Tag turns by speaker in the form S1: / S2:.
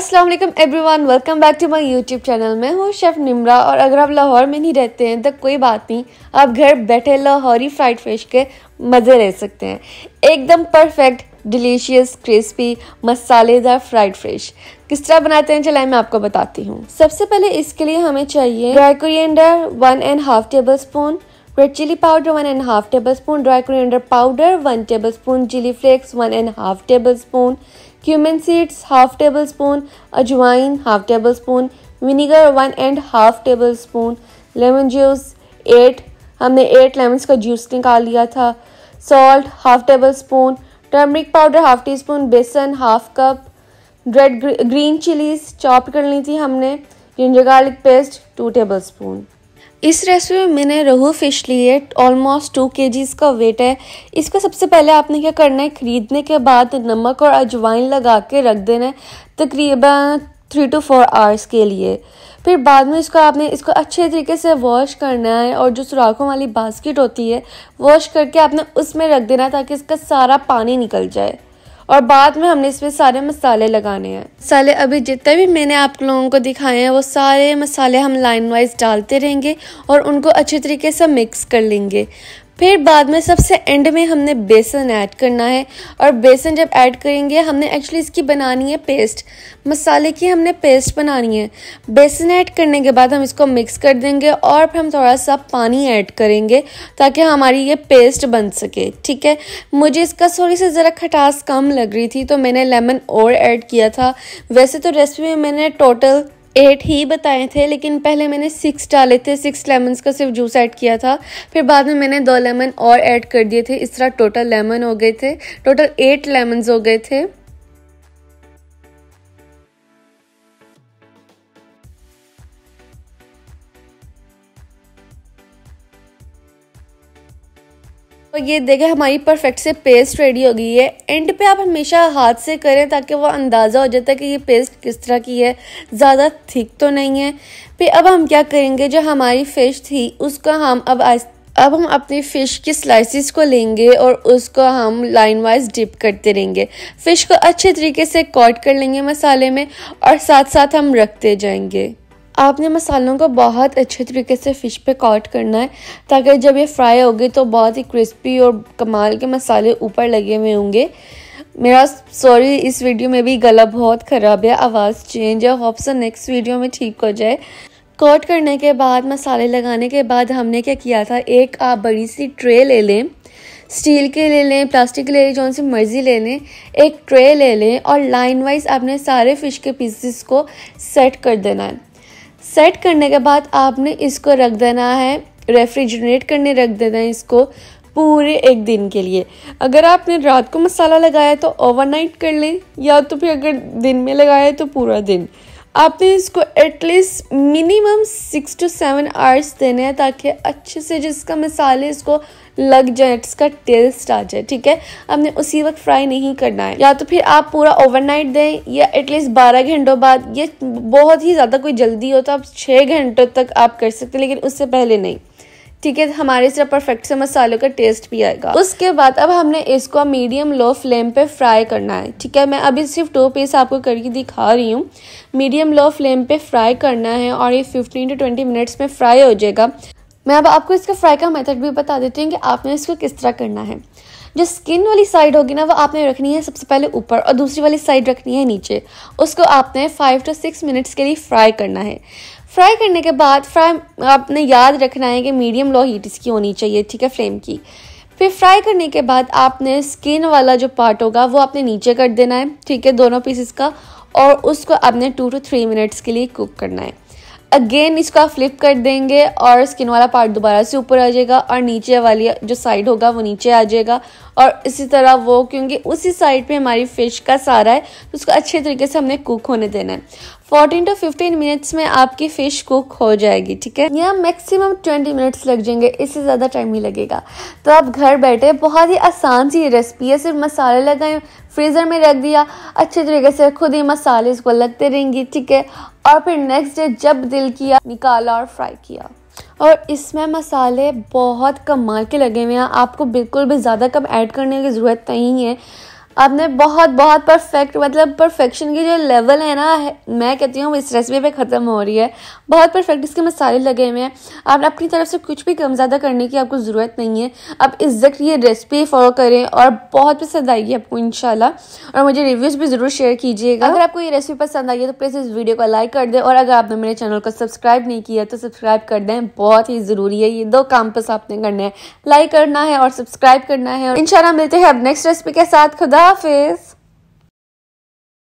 S1: अस्सलाम वालेकुम everyone welcome back to my YouTube channel मैं हूँ शेफ़ निमरा और अगर आप लाहौर में नहीं रहते हैं तो कोई बात नहीं आप घर बैठे लाहौरी फ्राइड फिश के मज़े ले सकते हैं एकदम परफेक्ट डिलीशियस क्रिस्पी मसालेदार फ्राइड फिश किस तरह बनाते हैं चलाए मैं आपको बताती हूँ सबसे पहले इसके लिए हमें चाहिए dry coriander one and half tablespoon red chili powder one and half tablespoon dry coriander powder one tablespoon chili flakes one and half tablespoon cumin seeds half tablespoon ajwain half tablespoon vinegar one and half tablespoon lemon juice eight हमने eight lemons का juice निकाल लिया था salt half tablespoon turmeric powder half teaspoon besan half cup red green chilies chop कर ली थी हमने ginger garlic paste two tablespoon इस रेसिपी में मैंने रोहू फिश ली है ऑलमोस्ट टू के जी का वेट है इसको सबसे पहले आपने क्या करना है ख़रीदने के बाद नमक और अजवाइन लगा के रख देना है तकरीबन थ्री टू फोर आवर्स के लिए फिर बाद में इसको आपने इसको अच्छे तरीके से वॉश करना है और जो सुराखों वाली बास्केट होती है वॉश करके आपने उसमें रख देना ताकि इसका सारा पानी निकल जाए और बाद में हमने इसमें सारे मसाले लगाने हैं मसाले अभी जितने भी मैंने आप लोगों को दिखाए हैं वो सारे मसाले हम लाइन वाइज डालते रहेंगे और उनको अच्छे तरीके से मिक्स कर लेंगे फिर बाद में सबसे एंड में हमने बेसन ऐड करना है और बेसन जब ऐड करेंगे हमने एक्चुअली इसकी बनानी है पेस्ट मसाले की हमने पेस्ट बनानी है बेसन ऐड करने के बाद हम इसको मिक्स कर देंगे और फिर हम थोड़ा सा पानी ऐड करेंगे ताकि हमारी ये पेस्ट बन सके ठीक है मुझे इसका थोड़ी सी ज़रा खटास कम लग रही थी तो मैंने लेमन और ऐड किया था वैसे तो रेसिपी में मैंने टोटल एट ही बताए थे लेकिन पहले मैंने सिक्स डाले थे सिक्स लेमन्स का सिर्फ जूस ऐड किया था फिर बाद में मैंने दो लेमन और ऐड कर दिए थे इस तरह टोटल लेमन हो गए थे टोटल एट लेमन्स हो गए थे तो ये देखें हमारी परफेक्ट से पेस्ट रेडी हो गई है एंड पे आप हमेशा हाथ से करें ताकि वो अंदाज़ा हो जाता है कि ये पेस्ट किस तरह की है ज़्यादा थिक तो नहीं है फिर अब हम क्या करेंगे जो हमारी फ़िश थी उसका हम अब अब हम अपनी फ़िश की स्लाइसिस को लेंगे और उसको हम लाइन वाइज डिप करते रहेंगे फ़िश को अच्छे तरीके से कॉट कर लेंगे मसाले में और साथ साथ हम रखते जाएंगे आपने मसालों को बहुत अच्छे तरीके से फ़िश पे कॉट करना है ताकि जब ये फ्राई होगी तो बहुत ही क्रिस्पी और कमाल के मसाले ऊपर लगे हुए होंगे मेरा सॉरी इस वीडियो में भी गला बहुत ख़राब है आवाज़ चेंज है होप सो नेक्स्ट वीडियो में ठीक हो जाए कॉट करने के बाद मसाले लगाने के बाद हमने क्या किया था एक आप बड़ी सी ट्रे ले लें स्टील के ले लें प्लास्टिक के ले लें जौन सी मर्ज़ी ले लें एक ट्रे ले लें और लाइन वाइज आपने सारे फ़िश के पीसेस को सेट कर देना है सेट करने के बाद आपने इसको रख देना है रेफ्रिजरेट करने रख देना है इसको पूरे एक दिन के लिए अगर आपने रात को मसाला लगाया तो ओवरनाइट कर लें या तो फिर अगर दिन में लगाया तो पूरा दिन आपने इसको at least minimum six to seven hours देने हैं ताकि अच्छे से जिसका मसाले इसको लग जाए इसका टेस्ट आ जाए ठीक है हमने उसी वक्त फ्राई नहीं करना है या तो फिर आप पूरा ओवरनाइट दें या एटलीस्ट बारह घंटों बाद ये बहुत ही ज़्यादा कोई जल्दी हो तो आप छः घंटों तक आप कर सकते हैं लेकिन उससे पहले नहीं ठीक है हमारे इस परफेक्ट से मसालों का टेस्ट भी आएगा उसके बाद अब हमने इसको मीडियम लो फ्लेम पे फ्राई करना है ठीक है मैं अभी सिर्फ टू पीस आपको करके दिखा रही हूँ मीडियम लो फ्लेम पे फ्राई करना है और ये 15 टू 20 मिनट्स में फ्राई हो जाएगा मैं अब आपको इसका फ्राई का मेथड भी बता देती हूँ कि आपने इसको किस तरह करना है जो स्किन वाली साइड होगी ना वो आपने रखनी है सबसे पहले ऊपर और दूसरी वाली साइड रखनी है नीचे उसको आपने फाइव टू सिक्स मिनट्स के लिए फ्राई करना है फ्राई करने के बाद फ्राई आपने याद रखना है कि मीडियम लो हीट इसकी होनी चाहिए ठीक है फ्लेम की फिर फ्राई करने के बाद आपने स्किन वाला जो पार्ट होगा वो आपने नीचे कर देना है ठीक है दोनों पीसेस का और उसको आपने टू टू थ्री मिनट्स के लिए कुक करना है अगेन इसको आप फ्लिप कर देंगे और स्किन वाला पार्ट दोबारा से ऊपर आ जाएगा और नीचे वाली जो साइड होगा वो नीचे आ जाएगा और इसी तरह वो क्योंकि उसी साइड पे हमारी फ़िश का सारा है तो उसको अच्छे तरीके से हमने कुक होने देना है 14 टू 15 मिनट्स में आपकी फिश कुक हो जाएगी ठीक है यहाँ मैक्सिमम 20 मिनट्स लग जाएंगे इससे ज़्यादा टाइम ही लगेगा तो आप घर बैठे बहुत ही आसान सी रेसिपी है सिर्फ मसाले लगाए फ्रीज़र में रख दिया अच्छे तरीके से खुद ही मसाले इसको लगते रहेंगे ठीक है और फिर नेक्स्ट डे जब दिल किया निकाला और फ्राई किया और इसमें मसाले बहुत कमाल के लगे हुए हैं आपको बिल्कुल भी ज़्यादा कम ऐड करने की ज़रूरत नहीं है आपने बहुत बहुत परफेक्ट मतलब परफेक्शन की जो लेवल है ना मैं कहती हूँ इस रेसिपी पे ख़त्म हो रही है बहुत परफेक्ट इसके मसाले लगे हुए हैं आप अपनी तरफ से कुछ भी कम ज़्यादा करने की आपको ज़रूरत नहीं है आप एग्जैक्ट ये रेसिपी फॉलो करें और बहुत पसंद आएगी आपको इन और मुझे रिव्यूज़ भी ज़रूर शेयर कीजिएगा अगर आपको ये रेसिपी पसंद आई है तो प्लीज़ इस वीडियो को लाइक कर दें और अगर आपने मेरे चैनल को सब्सक्राइब नहीं किया तो सब्सक्राइब कर दें बहुत ही ज़रूरी है ये दो काम बस आपने करना है लाइक करना है और सब्सक्राइब करना है और इन मिलते हैं अब नेक्स्ट रेसिपी के साथ खुदा Love